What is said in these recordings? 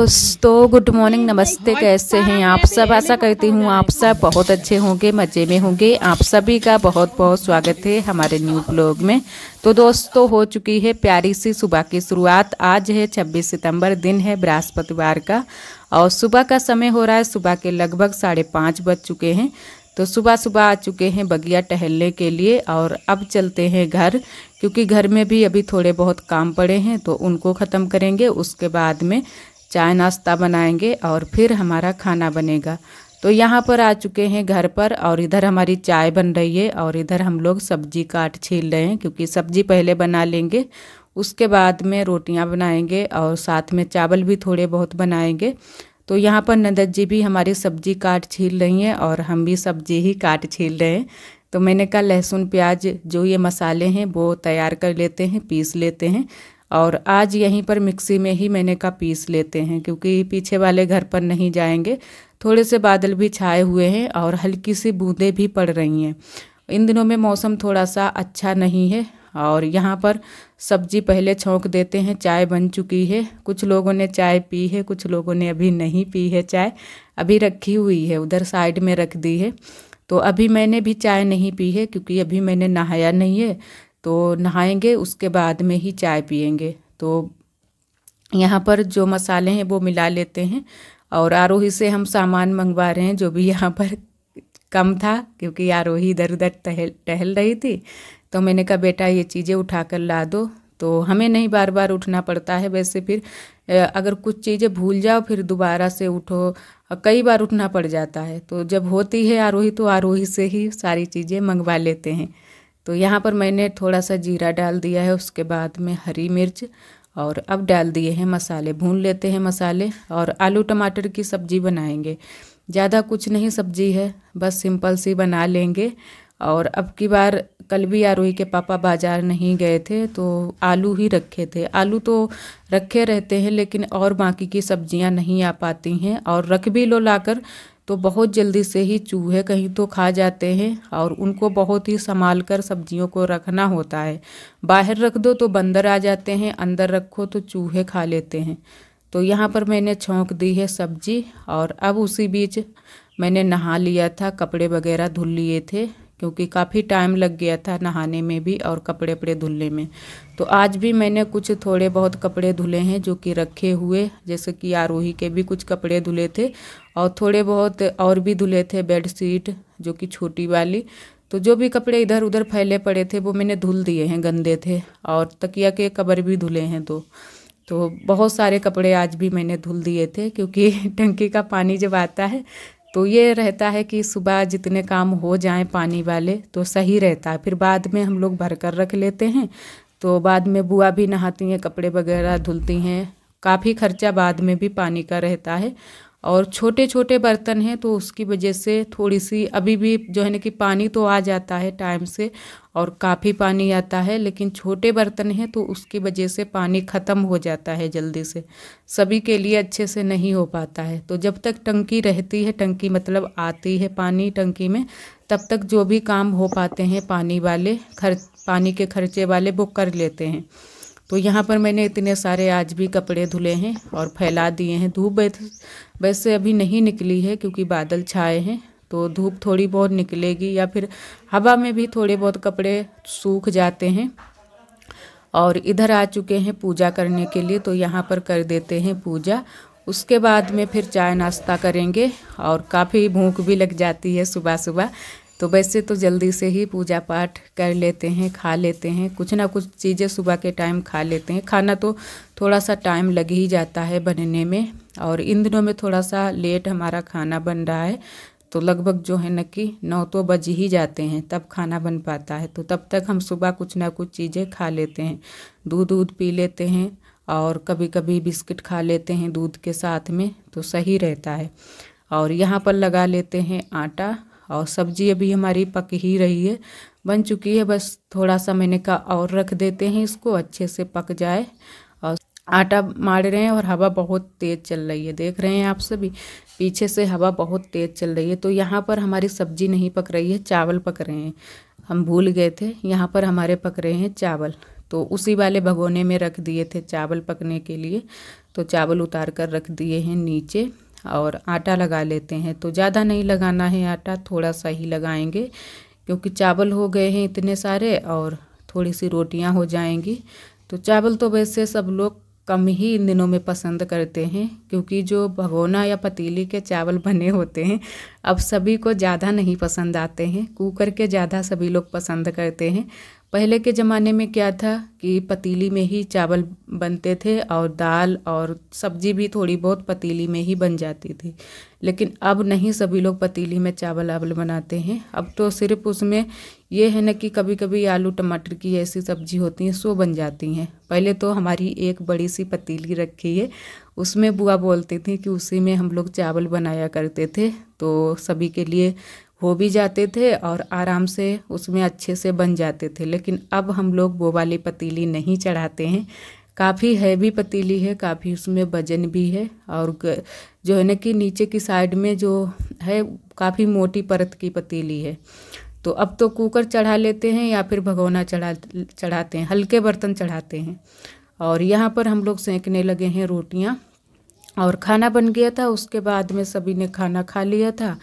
दोस्तों good morning नमस्ते कैसे हैं आप सब ऐसा करती हूँ आप सब बहुत अच्छे होंगे मज़े में होंगे आप सभी का बहुत बहुत स्वागत है हमारे न्यू ब्लॉग में तो दोस्तों हो चुकी है प्यारी सी सुबह की शुरुआत आज है 26 सितंबर दिन है बृहस्पतिवार का और सुबह का समय हो रहा है सुबह के लगभग साढ़े पाँच बज चुके हैं तो सुबह सुबह आ चुके हैं बगिया टहलने के लिए और अब चलते हैं घर क्योंकि घर में भी अभी थोड़े बहुत काम पड़े हैं तो उनको ख़त्म करेंगे उसके बाद में चाय नाश्ता बनाएंगे और फिर हमारा खाना बनेगा तो यहाँ पर आ चुके हैं घर पर और इधर हमारी चाय बन रही है और इधर हम लोग सब्जी काट छील रहे हैं क्योंकि सब्जी पहले बना लेंगे उसके बाद में रोटियाँ बनाएंगे और साथ में चावल भी थोड़े बहुत बनाएंगे तो यहाँ पर नंदद जी भी हमारी सब्जी काट छील रही हैं और हम भी सब्जी ही काट छील रहे हैं तो मैंने कहा लहसुन प्याज जो ये मसाले हैं वो तैयार कर लेते हैं पीस लेते हैं और आज यहीं पर मिक्सी में ही मैंने का पीस लेते हैं क्योंकि पीछे वाले घर पर नहीं जाएंगे थोड़े से बादल भी छाए हुए हैं और हल्की सी बूंदें भी पड़ रही हैं इन दिनों में मौसम थोड़ा सा अच्छा नहीं है और यहाँ पर सब्जी पहले छोंक देते हैं चाय बन चुकी है कुछ लोगों ने चाय पी है कुछ लोगों ने अभी नहीं पी है चाय अभी रखी हुई है उधर साइड में रख दी है तो अभी मैंने भी चाय नहीं पी है क्योंकि अभी मैंने नहाया नहीं है तो नहाएंगे उसके बाद में ही चाय पियेंगे तो यहाँ पर जो मसाले हैं वो मिला लेते हैं और आरोही से हम सामान मंगवा रहे हैं जो भी यहाँ पर कम था क्योंकि आरोही इधर उधर टहल टहल रही थी तो मैंने कहा बेटा ये चीज़ें उठा कर ला दो तो हमें नहीं बार बार उठना पड़ता है वैसे फिर अगर कुछ चीज़ें भूल जाओ फिर दोबारा से उठो कई बार उठना पड़ जाता है तो जब होती है आरोही तो आरोही से ही सारी चीज़ें मंगवा लेते हैं तो यहाँ पर मैंने थोड़ा सा जीरा डाल दिया है उसके बाद में हरी मिर्च और अब डाल दिए हैं मसाले भून लेते हैं मसाले और आलू टमाटर की सब्ज़ी बनाएंगे ज़्यादा कुछ नहीं सब्ज़ी है बस सिंपल सी बना लेंगे और अब की बार कल भी आरोही के पापा बाज़ार नहीं गए थे तो आलू ही रखे थे आलू तो रखे रहते हैं लेकिन और बाकी की सब्जियां नहीं आ पाती हैं और रख भी लो लाकर तो बहुत जल्दी से ही चूहे कहीं तो खा जाते हैं और उनको बहुत ही संभाल कर सब्जियों को रखना होता है बाहर रख दो तो बंदर आ जाते हैं अंदर रखो तो चूहे खा लेते हैं तो यहाँ पर मैंने छोंक दी है सब्जी और अब उसी बीच मैंने नहा लिया था कपड़े वगैरह धुल लिए थे क्योंकि काफ़ी टाइम लग गया था नहाने में भी और कपड़े वपड़े धुलने में तो आज भी मैंने कुछ थोड़े बहुत कपड़े धुले हैं जो कि रखे हुए जैसे कि आरोही के भी कुछ कपड़े धुले थे और थोड़े बहुत और भी धुले थे बेड शीट जो कि छोटी वाली तो जो भी कपड़े इधर उधर फैले पड़े थे वो मैंने धुल दिए हैं गंदे थे और तकिया के कवर भी धुले हैं दो तो।, तो बहुत सारे कपड़े आज भी मैंने धुल दिए थे क्योंकि टंकी का पानी जब आता है तो ये रहता है कि सुबह जितने काम हो जाएं पानी वाले तो सही रहता है फिर बाद में हम लोग भर कर रख लेते हैं तो बाद में बुआ भी नहाती हैं कपड़े वगैरह धुलती हैं काफ़ी खर्चा बाद में भी पानी का रहता है और छोटे छोटे बर्तन हैं तो उसकी वजह से थोड़ी सी अभी भी जो है ना कि पानी तो आ जाता है टाइम से और काफ़ी पानी आता है लेकिन छोटे बर्तन हैं तो उसकी वजह से पानी ख़त्म हो जाता है जल्दी से सभी के लिए अच्छे से नहीं हो पाता है तो जब तक टंकी रहती है टंकी मतलब आती है पानी टंकी में तब तक जो भी काम हो पाते हैं पानी वाले खर्च पानी के खर्चे वाले वो कर लेते हैं तो यहाँ पर मैंने इतने सारे आज भी कपड़े धुले हैं और फैला दिए हैं धूप वैसे अभी नहीं निकली है क्योंकि बादल छाए हैं तो धूप थोड़ी बहुत निकलेगी या फिर हवा में भी थोड़े बहुत कपड़े सूख जाते हैं और इधर आ चुके हैं पूजा करने के लिए तो यहाँ पर कर देते हैं पूजा उसके बाद में फिर चाय नाश्ता करेंगे और काफ़ी भूख भी लग जाती है सुबह सुबह तो वैसे तो जल्दी से ही पूजा पाठ कर लेते हैं खा लेते हैं कुछ ना कुछ चीज़ें सुबह के टाइम खा लेते हैं खाना तो थोड़ा सा टाइम लग ही जाता है बनने में और इन दिनों में थोड़ा सा लेट हमारा खाना बन रहा है तो लगभग जो है ना कि नौ तो बज ही जाते हैं तब खाना बन पाता है तो तब तक हम सुबह कुछ ना कुछ चीज़ें खा लेते हैं दूध वूध पी लेते हैं और कभी कभी बिस्किट खा लेते हैं दूध के साथ में तो सही रहता है और यहाँ पर लगा लेते हैं आटा और सब्जी अभी हमारी पक ही रही है बन चुकी है बस थोड़ा सा मैंने कहा और रख देते हैं इसको अच्छे से पक जाए आटा मार रहे हैं और हवा बहुत तेज़ चल रही है देख रहे हैं आप सभी पीछे से हवा बहुत तेज़ चल रही है तो यहाँ पर हमारी सब्जी नहीं पक रही है चावल पक रहे हैं हम भूल गए थे यहाँ पर हमारे पक रहे हैं चावल तो उसी वाले भगोने में रख दिए थे चावल पकने के लिए तो चावल उतार कर रख दिए हैं नीचे और आटा लगा लेते हैं तो ज़्यादा नहीं लगाना है आटा थोड़ा सा ही लगाएंगे क्योंकि चावल हो गए हैं इतने सारे और थोड़ी सी रोटियां हो जाएंगी तो चावल तो वैसे सब लोग कम ही इन दिनों में पसंद करते हैं क्योंकि जो भगोना या पतीली के चावल बने होते हैं अब सभी को ज़्यादा नहीं पसंद आते हैं कुकर के ज़्यादा सभी लोग पसंद करते हैं पहले के ज़माने में क्या था कि पतीली में ही चावल बनते थे और दाल और सब्जी भी थोड़ी बहुत पतीली में ही बन जाती थी लेकिन अब नहीं सभी लोग पतीली में चावल अवल बनाते हैं अब तो सिर्फ उसमें ये है ना कि कभी कभी आलू टमाटर की ऐसी सब्जी होती है सो बन जाती हैं पहले तो हमारी एक बड़ी सी पतीली रखी है उसमें बुआ बोलती थी कि उसी में हम लोग चावल बनाया करते थे तो सभी के लिए हो भी जाते थे और आराम से उसमें अच्छे से बन जाते थे लेकिन अब हम लोग वो वाली पतीली नहीं चढ़ाते हैं काफ़ी हैवी पतीली है काफ़ी उसमें वजन भी है और जो है ना कि नीचे की साइड में जो है काफ़ी मोटी परत की पतीली है तो अब तो कुकर चढ़ा लेते हैं या फिर भगोना चढ़ा चढ़ाते हैं हल्के बर्तन चढ़ाते हैं और यहाँ पर हम लोग सेंकने लगे हैं रोटियाँ और खाना बन गया था उसके बाद में सभी ने खाना खा लिया था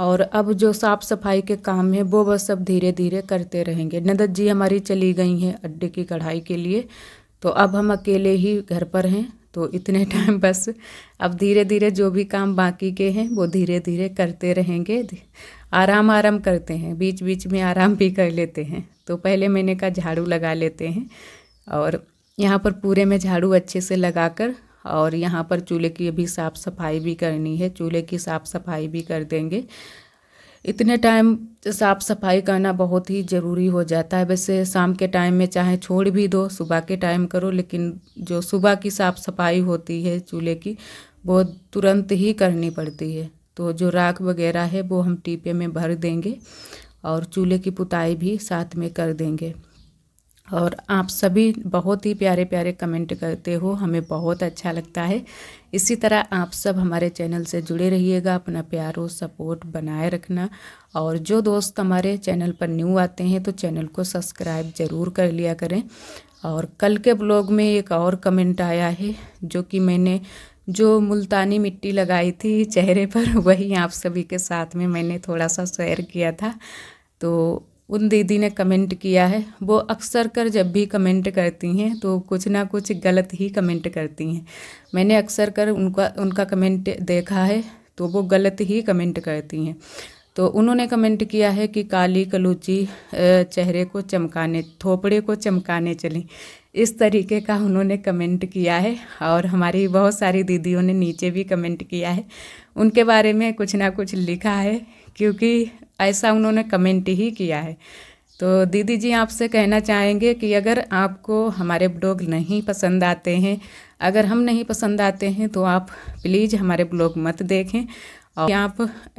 और अब जो साफ़ सफाई के काम है वो बस अब धीरे धीरे करते रहेंगे नदत जी हमारी चली गई हैं अड्डे की कढ़ाई के लिए तो अब हम अकेले ही घर पर हैं तो इतने टाइम बस अब धीरे धीरे जो भी काम बाकी के हैं वो धीरे धीरे करते रहेंगे आराम आराम करते हैं बीच बीच में आराम भी कर लेते हैं तो पहले मैंने कहा झाड़ू लगा लेते हैं और यहाँ पर पूरे में झाड़ू अच्छे से लगाकर और यहाँ पर चूल्हे की अभी साफ़ सफाई भी करनी है चूल्हे की साफ़ सफाई भी कर देंगे इतने टाइम साफ़ सफाई करना बहुत ही ज़रूरी हो जाता है वैसे शाम के टाइम में चाहे छोड़ भी दो सुबह के टाइम करो लेकिन जो सुबह की साफ़ सफाई होती है चूल्हे की वो तुरंत ही करनी पड़ती है तो जो राख वगैरह है वो हम टीपे में भर देंगे और चूल्हे की पुताई भी साथ में कर देंगे और आप सभी बहुत ही प्यारे प्यारे कमेंट करते हो हमें बहुत अच्छा लगता है इसी तरह आप सब हमारे चैनल से जुड़े रहिएगा अपना प्यार और सपोर्ट बनाए रखना और जो दोस्त हमारे चैनल पर न्यू आते हैं तो चैनल को सब्सक्राइब ज़रूर कर लिया करें और कल के ब्लॉग में एक और कमेंट आया है जो कि मैंने जो मुल्तानी मिट्टी लगाई थी चेहरे पर वही आप सभी के साथ में मैंने थोड़ा सा शेयर किया था तो उन दीदी ने कमेंट किया है वो अक्सर कर जब भी कमेंट करती हैं तो कुछ ना कुछ गलत ही कमेंट करती हैं मैंने अक्सर कर उनका उनका कमेंट देखा है तो वो गलत ही कमेंट करती हैं तो उन्होंने कमेंट किया है कि काली कलूची चेहरे को चमकाने थोपड़े को चमकाने चली इस तरीके का उन्होंने कमेंट किया है और हमारी बहुत सारी दीदियों ने नीचे भी कमेंट किया है उनके बारे में कुछ ना कुछ लिखा है क्योंकि ऐसा उन्होंने कमेंट ही किया है तो दीदी जी आपसे कहना चाहेंगे कि अगर आपको हमारे ब्लॉग नहीं पसंद आते हैं अगर हम नहीं पसंद आते हैं तो आप प्लीज़ हमारे ब्लॉग मत देखें और आप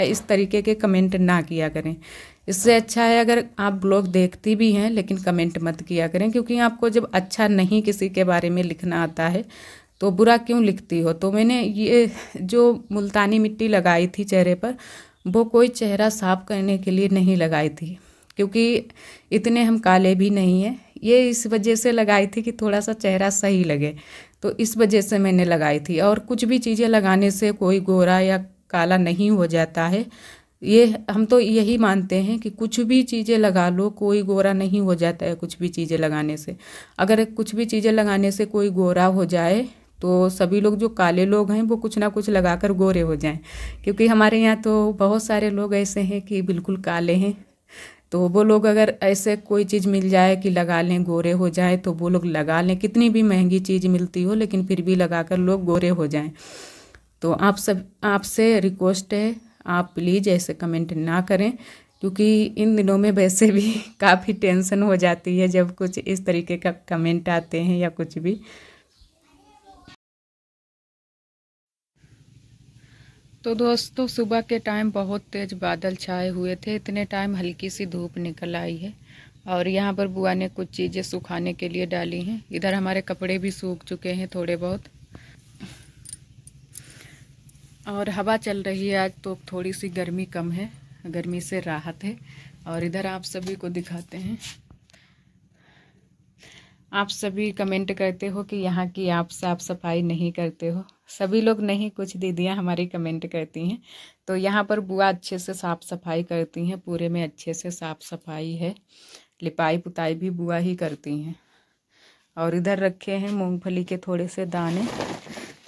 इस तरीके के कमेंट ना किया करें इससे अच्छा है अगर आप ब्लॉग देखती भी हैं लेकिन कमेंट मत किया करें क्योंकि आपको जब अच्छा नहीं किसी के बारे में लिखना आता है तो बुरा क्यों लिखती हो तो मैंने ये जो मुल्तानी मिट्टी लगाई थी चेहरे पर वो कोई चेहरा साफ करने के लिए नहीं लगाई थी क्योंकि इतने हम काले भी नहीं हैं ये इस वजह से लगाई थी कि थोड़ा सा चेहरा सही लगे तो इस वजह से मैंने लगाई थी और कुछ भी चीज़ें लगाने से कोई गोरा या काला नहीं हो जाता है ये हम तो यही मानते हैं कि कुछ भी चीज़ें लगा लो कोई गोरा नहीं हो जाता है कुछ भी चीज़ें लगाने से अगर कुछ भी चीज़ें लगाने से कोई गोरा हो जाए तो सभी लोग जो काले लोग हैं वो कुछ ना कुछ लगाकर गोरे हो जाएं क्योंकि हमारे यहाँ तो बहुत सारे लोग ऐसे हैं कि बिल्कुल काले हैं तो वो लोग अगर ऐसे कोई चीज़ मिल जाए कि लगा लें गोरे हो जाए तो वो लोग लगा लें कितनी भी महंगी चीज़ मिलती हो लेकिन फिर भी लगा कर लोग गोरे हो जाएं तो आप सब आपसे रिक्वेस्ट है आप प्लीज़ ऐसे कमेंट ना करें क्योंकि इन दिनों में वैसे भी काफ़ी टेंशन हो जाती है जब कुछ इस तरीके का कमेंट आते हैं या कुछ भी तो दोस्तों सुबह के टाइम बहुत तेज़ बादल छाए हुए थे इतने टाइम हल्की सी धूप निकल आई है और यहाँ पर बुआ ने कुछ चीज़ें सुखाने के लिए डाली हैं इधर हमारे कपड़े भी सूख चुके हैं थोड़े बहुत और हवा चल रही है आज तो थोड़ी सी गर्मी कम है गर्मी से राहत है और इधर आप सभी को दिखाते हैं आप सभी कमेंट करते हो कि यहाँ की आप साफ़ सफाई नहीं करते हो सभी लोग नहीं कुछ दीदियाँ हमारी कमेंट करती हैं तो यहाँ पर बुआ अच्छे से साफ़ सफाई करती हैं पूरे में अच्छे से साफ़ सफाई है लिपाई पुताई भी बुआ ही करती हैं और इधर रखे हैं मूंगफली के थोड़े से दाने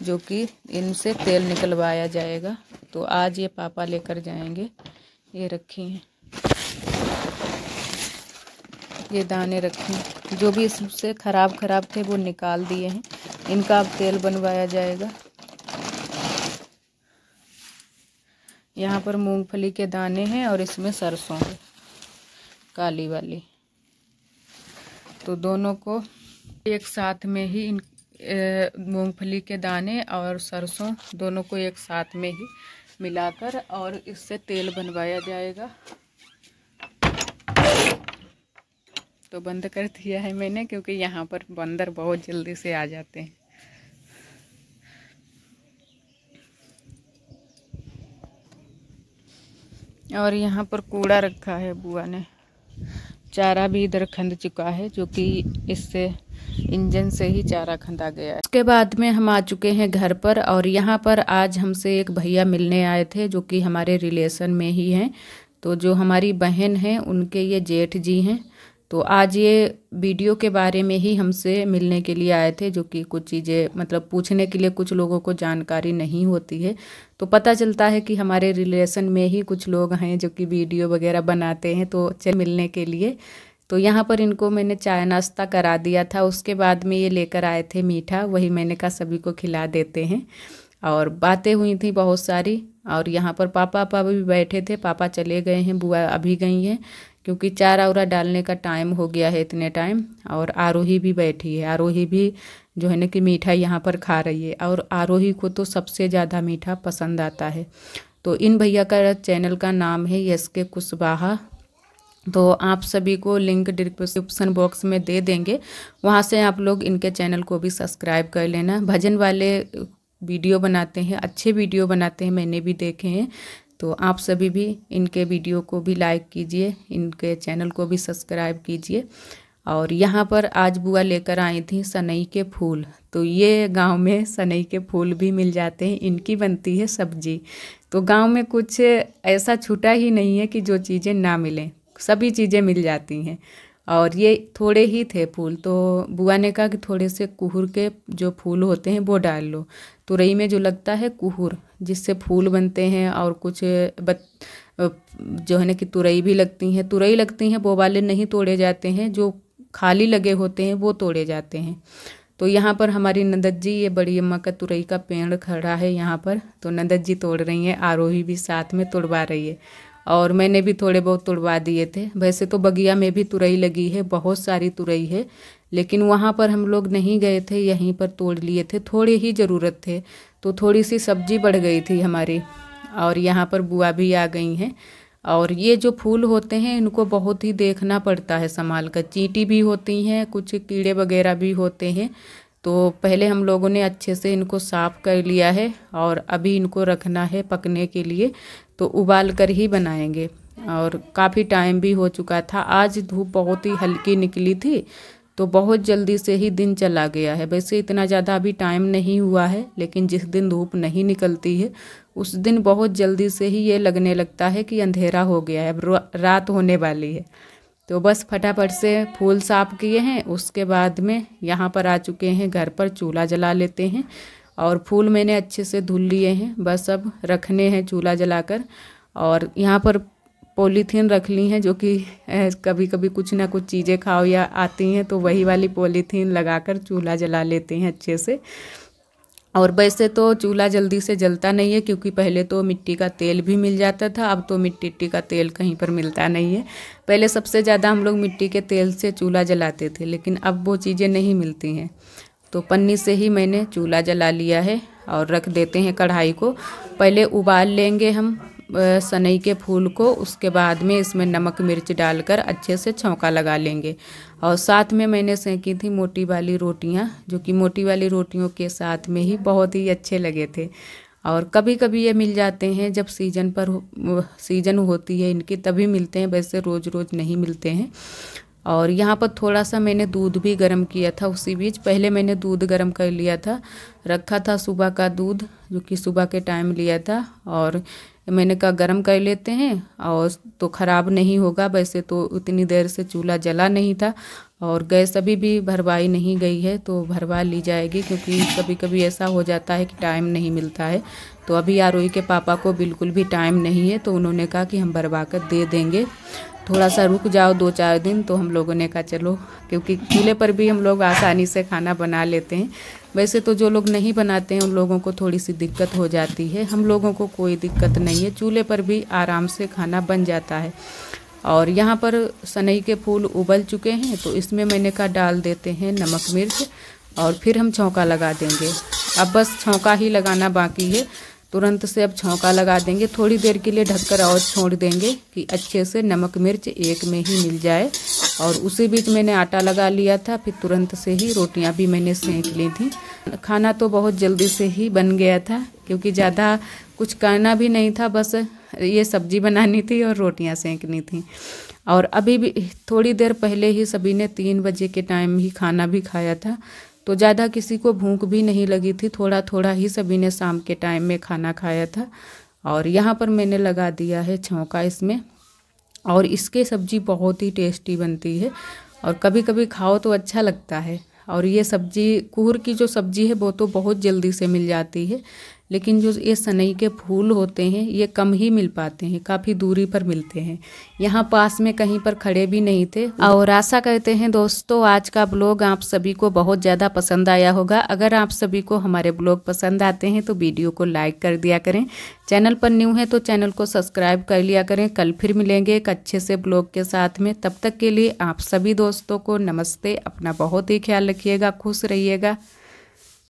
जो कि इनसे तेल निकलवाया जाएगा तो आज ये पापा लेकर जाएंगे ये रखी हैं ये दाने रखे जो भी इससे ख़राब ख़राब थे वो निकाल दिए हैं इनका अब तेल बनवाया जाएगा यहाँ पर मूंगफली के दाने हैं और इसमें सरसों है काली वाली तो दोनों को एक साथ में ही इन मूंगफली के दाने और सरसों दोनों को एक साथ में ही मिलाकर और इससे तेल बनवाया जाएगा तो बंद कर दिया है मैंने क्योंकि यहाँ पर बंदर बहुत जल्दी से आ जाते हैं और यहाँ पर कूड़ा रखा है बुआ ने चारा भी इधर खंद चुका है जो कि इससे इंजन से ही चारा खंदा गया है उसके बाद में हम आ चुके हैं घर पर और यहाँ पर आज हमसे एक भैया मिलने आए थे जो कि हमारे रिलेशन में ही हैं तो जो हमारी बहन हैं उनके ये जेठ जी हैं तो आज ये वीडियो के बारे में ही हमसे मिलने के लिए आए थे जो कि कुछ चीज़ें मतलब पूछने के लिए कुछ लोगों को जानकारी नहीं होती है तो पता चलता है कि हमारे रिलेशन में ही कुछ लोग हैं जो कि वीडियो वगैरह बनाते हैं तो चल मिलने के लिए तो यहाँ पर इनको मैंने चाय नाश्ता करा दिया था उसके बाद में ये लेकर आए थे मीठा वही मैंने कहा सभी को खिला देते हैं और बातें हुई थी बहुत सारी और यहाँ पर पापा पापा भी बैठे थे पापा चले गए हैं बुआ अभी गई हैं क्योंकि चारा उरा डालने का टाइम हो गया है इतने टाइम और आरोही भी बैठी है आरोही भी जो है ना कि मीठा यहाँ पर खा रही है और आरोही को तो सबसे ज़्यादा मीठा पसंद आता है तो इन भैया का चैनल का नाम है यस के कुशवाहा तो आप सभी को लिंक डिस्क्रिप्शन बॉक्स में दे देंगे वहाँ से आप लोग इनके चैनल को भी सब्सक्राइब कर लेना भजन वाले वीडियो बनाते हैं अच्छे वीडियो बनाते हैं मैंने भी देखे हैं तो आप सभी भी इनके वीडियो को भी लाइक कीजिए इनके चैनल को भी सब्सक्राइब कीजिए और यहाँ पर आज बुआ लेकर आई थी सनई के फूल तो ये गांव में सनई के फूल भी मिल जाते हैं इनकी बनती है सब्जी तो गांव में कुछ ऐसा छूटा ही नहीं है कि जो चीज़ें ना मिलें सभी चीज़ें मिल जाती हैं और ये थोड़े ही थे फूल तो बुआ ने कहा कि थोड़े से कुहर के जो फूल होते हैं वो डाल लो तुरई तो में जो लगता है कुहर जिससे फूल बनते हैं और कुछ बत जो है ना कि तुरई भी लगती हैं तुरई लगती हैं वो वाले नहीं तोड़े जाते हैं जो खाली लगे होते हैं वो तोड़े जाते हैं तो यहाँ पर हमारी नंदद जी ये बड़ी अम्मा का तुरई का पेड़ खड़ा है यहाँ पर तो नंदद जी तोड़ रही हैं आरोही भी साथ में तोड़वा रही है और मैंने भी थोड़े बहुत तुड़वा दिए थे वैसे तो बगिया में भी तुरई लगी है बहुत सारी तुरई है लेकिन वहाँ पर हम लोग नहीं गए थे यहीं पर तोड़ लिए थे थोड़े ही ज़रूरत थे तो थोड़ी सी सब्जी बढ़ गई थी हमारी और यहाँ पर बुआ भी आ गई हैं और ये जो फूल होते हैं इनको बहुत ही देखना पड़ता है संभाल कर चींटी भी होती हैं कुछ कीड़े वगैरह भी होते हैं तो पहले हम लोगों ने अच्छे से इनको साफ़ कर लिया है और अभी इनको रखना है पकने के लिए तो उबाल कर ही बनाएंगे और काफ़ी टाइम भी हो चुका था आज धूप बहुत ही हल्की निकली थी तो बहुत जल्दी से ही दिन चला गया है वैसे इतना ज़्यादा अभी टाइम नहीं हुआ है लेकिन जिस दिन धूप नहीं निकलती है उस दिन बहुत जल्दी से ही ये लगने लगता है कि अंधेरा हो गया है रात होने वाली है तो बस फटाफट से फूल साफ़ किए हैं उसके बाद में यहाँ पर आ चुके हैं घर पर चूल्हा जला लेते हैं और फूल मैंने अच्छे से धुल लिए हैं बस अब रखने हैं चूल्हा जलाकर और यहाँ पर पॉलीथीन रख ली हैं जो कि कभी कभी कुछ ना कुछ चीज़ें खाओ या आती हैं तो वही वाली पॉलीथीन लगाकर चूल्हा जला लेते हैं अच्छे से और वैसे तो चूल्हा जल्दी से जलता नहीं है क्योंकि पहले तो मिट्टी का तेल भी मिल जाता था अब तो मिट्टी मिट्टी का तेल कहीं पर मिलता नहीं है पहले सबसे ज़्यादा हम लोग मिट्टी के तेल से चूल्हा जलाते थे लेकिन अब वो चीज़ें नहीं मिलती हैं तो पन्नी से ही मैंने चूल्हा जला लिया है और रख देते हैं कढ़ाई को पहले उबाल लेंगे हम सनई के फूल को उसके बाद में इसमें नमक मिर्च डालकर अच्छे से छौंका लगा लेंगे और साथ में मैंने सेंकी थी मोटी वाली रोटियां जो कि मोटी वाली रोटियों के साथ में ही बहुत ही अच्छे लगे थे और कभी कभी ये मिल जाते हैं जब सीजन पर सीजन होती है इनकी तभी मिलते हैं वैसे रोज़ रोज़ नहीं मिलते हैं और यहाँ पर थोड़ा सा मैंने दूध भी गर्म किया था उसी बीच पहले मैंने दूध गर्म कर लिया था रखा था सुबह का दूध जो कि सुबह के टाइम लिया था और मैंने कहा गरम कर लेते हैं और तो ख़राब नहीं होगा वैसे तो उतनी देर से चूल्हा जला नहीं था और गैस अभी भी भरवाई नहीं गई है तो भरवा ली जाएगी क्योंकि कभी कभी ऐसा हो जाता है कि टाइम नहीं मिलता है तो अभी आरोही के पापा को बिल्कुल भी टाइम नहीं है तो उन्होंने कहा कि हम भरवा कर दे देंगे थोड़ा सा रुक जाओ दो चार दिन तो हम लोगों ने कहा चलो क्योंकि चूल्हे पर भी हम लोग आसानी से खाना बना लेते हैं वैसे तो जो लोग नहीं बनाते हैं उन लोगों को थोड़ी सी दिक्कत हो जाती है हम लोगों को कोई दिक्कत नहीं है चूल्हे पर भी आराम से खाना बन जाता है और यहाँ पर सनई के फूल उबल चुके हैं तो इसमें मैंने कहा डाल देते हैं नमक मिर्च और फिर हम छौंका लगा देंगे अब बस छौंका ही लगाना बाकी है तुरंत से अब छौंका लगा देंगे थोड़ी देर के लिए ढककर और छोड़ देंगे कि अच्छे से नमक मिर्च एक में ही मिल जाए और उसी बीच मैंने आटा लगा लिया था फिर तुरंत से ही रोटियां भी मैंने सेंक ली थी खाना तो बहुत जल्दी से ही बन गया था क्योंकि ज़्यादा कुछ करना भी नहीं था बस ये सब्जी बनानी थी और रोटियाँ सेंकनी थी और अभी भी थोड़ी देर पहले ही सभी ने तीन बजे के टाइम ही खाना भी खाया था तो ज़्यादा किसी को भूख भी नहीं लगी थी थोड़ा थोड़ा ही सभी ने शाम के टाइम में खाना खाया था और यहाँ पर मैंने लगा दिया है छौका इसमें और इसके सब्ज़ी बहुत ही टेस्टी बनती है और कभी कभी खाओ तो अच्छा लगता है और ये सब्ज़ी कुहर की जो सब्ज़ी है वो तो बहुत जल्दी से मिल जाती है लेकिन जो ये सनई के फूल होते हैं ये कम ही मिल पाते हैं काफ़ी दूरी पर मिलते हैं यहाँ पास में कहीं पर खड़े भी नहीं थे और आशा करते हैं दोस्तों आज का ब्लॉग आप सभी को बहुत ज़्यादा पसंद आया होगा अगर आप सभी को हमारे ब्लॉग पसंद आते हैं तो वीडियो को लाइक कर दिया करें चैनल पर न्यू है तो चैनल को सब्सक्राइब कर लिया करें कल फिर मिलेंगे एक अच्छे से ब्लॉग के साथ में तब तक के लिए आप सभी दोस्तों को नमस्ते अपना बहुत ही ख्याल रखिएगा खुश रहिएगा